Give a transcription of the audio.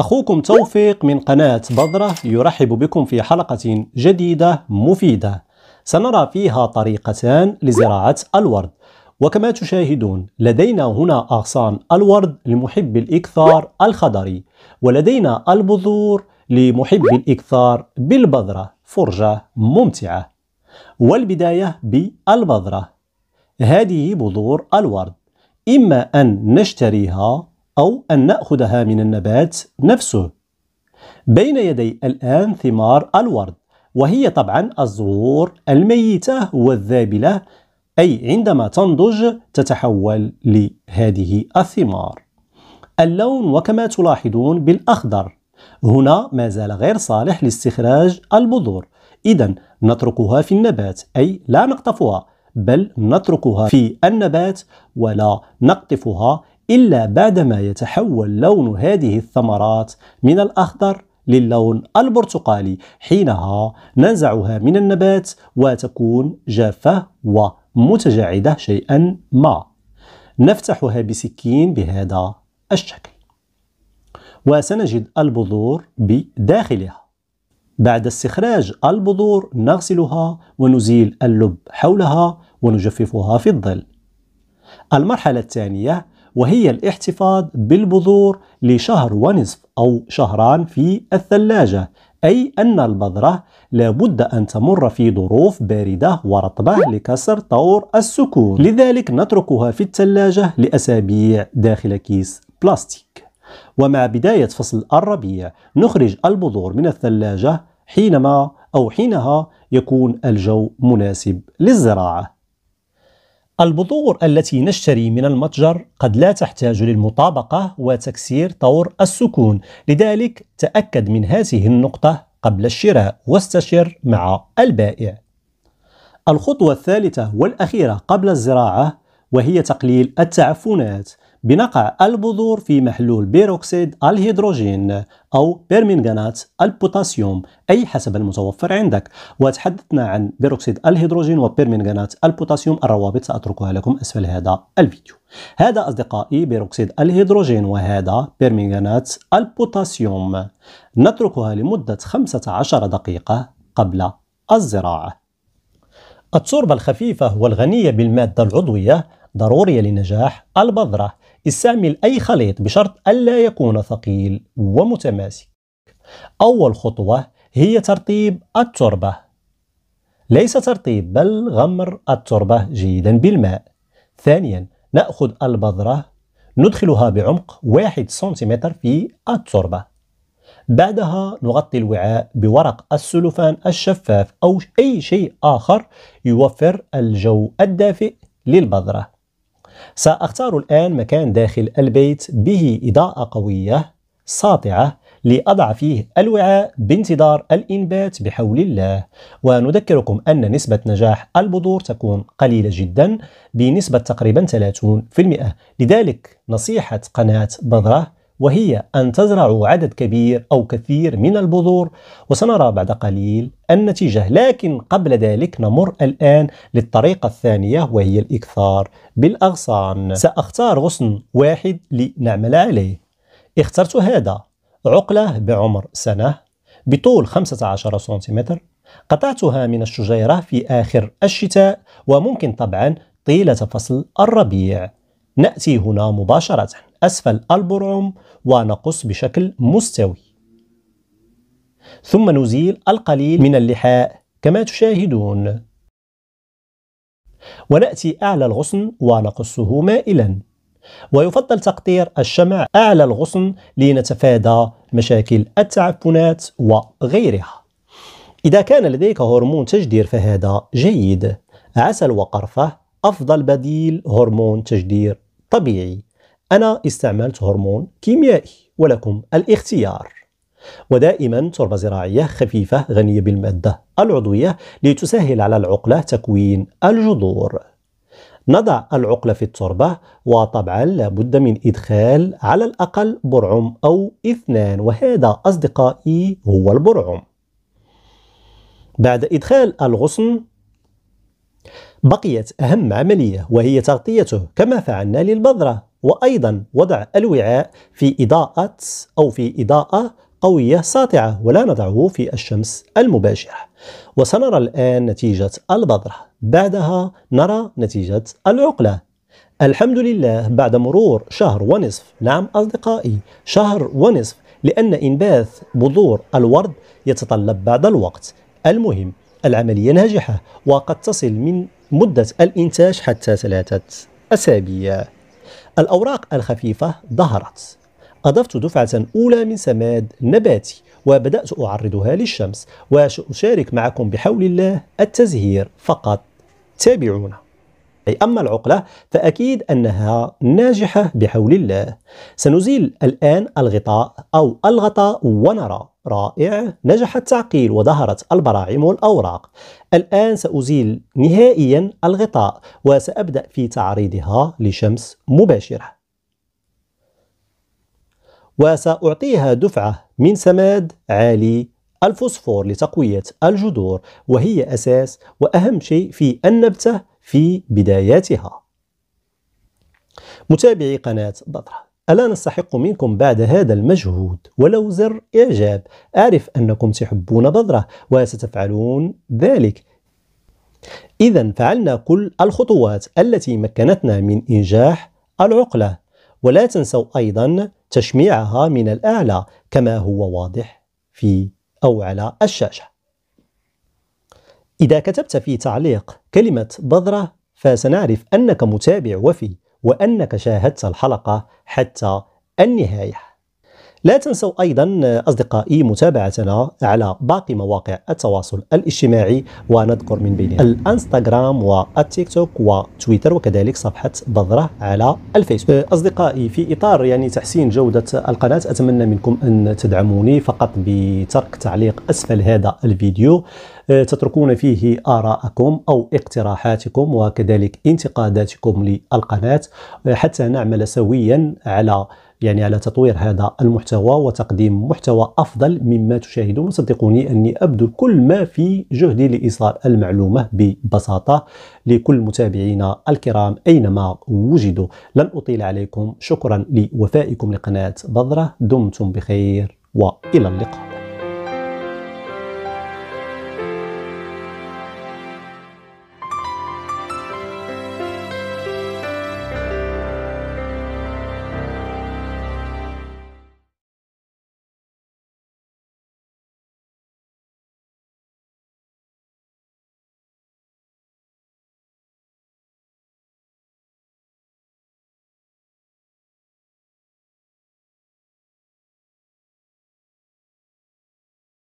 أخوكم توفيق من قناة بذرة يرحب بكم في حلقة جديدة مفيدة سنرى فيها طريقتان لزراعة الورد وكما تشاهدون لدينا هنا أغصان الورد لمحب الإكثار الخضري ولدينا البذور لمحب الإكثار بالبذرة فرجة ممتعة والبداية بالبذرة هذه بذور الورد إما أن نشتريها أو أن نأخذها من النبات نفسه بين يدي الآن ثمار الورد وهي طبعا الزهور الميتة والذابلة أي عندما تنضج تتحول لهذه الثمار اللون وكما تلاحظون بالأخضر هنا ما زال غير صالح لاستخراج البذور إذا نتركها في النبات أي لا نقطفها بل نتركها في النبات ولا نقطفها إلا بعدما يتحول لون هذه الثمرات من الأخضر للون البرتقالي حينها ننزعها من النبات وتكون جافة ومتجعدة شيئا ما نفتحها بسكين بهذا الشكل وسنجد البذور بداخلها بعد استخراج البذور نغسلها ونزيل اللب حولها ونجففها في الظل المرحلة الثانية وهي الاحتفاظ بالبذور لشهر ونصف أو شهران في الثلاجة أي أن البذرة لابد أن تمر في ظروف باردة ورطبة لكسر طور السكون لذلك نتركها في الثلاجة لأسابيع داخل كيس بلاستيك ومع بداية فصل الربيع نخرج البذور من الثلاجة حينما أو حينها يكون الجو مناسب للزراعة البذور التي نشتري من المتجر قد لا تحتاج للمطابقة وتكسير طور السكون لذلك تأكد من هذه النقطة قبل الشراء واستشر مع البائع الخطوة الثالثة والأخيرة قبل الزراعة وهي تقليل التعفنات بنقع البذور في محلول بيروكسيد الهيدروجين أو بيرمنغانات البوتاسيوم أي حسب المتوفر عندك وتحدثنا عن بيروكسيد الهيدروجين وبيرمنغانات البوتاسيوم الروابط سأتركها لكم أسفل هذا الفيديو هذا أصدقائي بيروكسيد الهيدروجين وهذا بيرمنغانات البوتاسيوم نتركها لمدة 15 دقيقة قبل الزراعة التربة الخفيفة والغنية بالمادة العضوية ضرورية لنجاح البذرة استعمل أي خليط بشرط ألا يكون ثقيل ومتماسك أول خطوة هي ترطيب التربة ليس ترطيب بل غمر التربة جيدا بالماء ثانيا نأخذ البذرة ندخلها بعمق واحد سنتيمتر في التربة بعدها نغطي الوعاء بورق السلوفان الشفاف أو أي شيء آخر يوفر الجو الدافئ للبذرة سأختار الآن مكان داخل البيت به إضاءة قوية ساطعة لأضع فيه الوعاء بانتظار الإنبات بحول الله ونذكركم أن نسبة نجاح البذور تكون قليلة جدا بنسبة تقريبا 30% لذلك نصيحة قناة بذرة وهي أن تزرعوا عدد كبير أو كثير من البذور وسنرى بعد قليل النتيجة لكن قبل ذلك نمر الآن للطريقة الثانية وهي الإكثار بالأغصان سأختار غصن واحد لنعمل عليه اخترت هذا عقلة بعمر سنة بطول 15 سنتيمتر قطعتها من الشجيرة في آخر الشتاء وممكن طبعا طيلة فصل الربيع نأتي هنا مباشرة أسفل البرعم ونقص بشكل مستوي ثم نزيل القليل من اللحاء كما تشاهدون ونأتي أعلى الغصن ونقصه مائلا ويفضل تقطير الشمع أعلى الغصن لنتفادى مشاكل التعفنات وغيرها إذا كان لديك هرمون تجدير فهذا جيد عسل وقرفة أفضل بديل هرمون تجدير طبيعي أنا استعملت هرمون كيميائي ولكم الاختيار ودائما تربة زراعية خفيفة غنية بالمادة العضوية لتسهل على العقلة تكوين الجذور نضع العقلة في التربة وطبعا لابد من إدخال على الأقل برعم أو اثنان وهذا أصدقائي هو البرعم بعد إدخال الغصن بقيت أهم عملية وهي تغطيته كما فعلنا للبذرة وأيضا وضع الوعاء في إضاءة أو في إضاءة قوية ساطعة ولا نضعه في الشمس المباشرة وسنرى الآن نتيجة البذرة بعدها نرى نتيجة العقلة الحمد لله بعد مرور شهر ونصف نعم أصدقائي شهر ونصف لأن إنباث بذور الورد يتطلب بعض الوقت المهم العملية ناجحة وقد تصل من مدة الإنتاج حتى ثلاثة أسابيع الأوراق الخفيفة ظهرت أضفت دفعة أولى من سماد نباتي وبدأت أعرضها للشمس وسأشارك معكم بحول الله التزهير فقط تابعونا أي أما العقلة فأكيد أنها ناجحة بحول الله سنزيل الآن الغطاء أو الغطاء ونرى رائع نجح التعقيل وظهرت البراعم والأوراق الآن سأزيل نهائيا الغطاء وسأبدأ في تعريضها لشمس مباشرة وسأعطيها دفعة من سماد عالي الفوسفور لتقوية الجذور وهي أساس وأهم شيء في النبتة في بداياتها متابعي قناة بطرة ألا نستحق منكم بعد هذا المجهود ولو زر إعجاب أعرف أنكم تحبون بذرة وستفعلون ذلك إذا فعلنا كل الخطوات التي مكنتنا من إنجاح العقلة ولا تنسوا أيضا تشميعها من الأعلى كما هو واضح في أو على الشاشة إذا كتبت في تعليق كلمة بذرة فسنعرف أنك متابع وفي وأنك شاهدت الحلقة حتى النهاية لا تنسوا أيضا أصدقائي متابعتنا على باقي مواقع التواصل الاجتماعي ونذكر من بينها الانستغرام والتيك توك وتويتر وكذلك صفحة بذرة على الفيسبوك أصدقائي في إطار يعني تحسين جودة القناة أتمنى منكم أن تدعموني فقط بترك تعليق أسفل هذا الفيديو تتركون فيه آراءكم أو اقتراحاتكم وكذلك انتقاداتكم للقناة حتى نعمل سويا على يعني على تطوير هذا المحتوى وتقديم محتوى أفضل مما تشاهدون صدقوني أني أبذل كل ما في جهدي لإيصال المعلومة ببساطة لكل متابعينا الكرام أينما وجدوا لن أطيل عليكم شكرا لوفائكم لقناة بذرة دمتم بخير وإلى اللقاء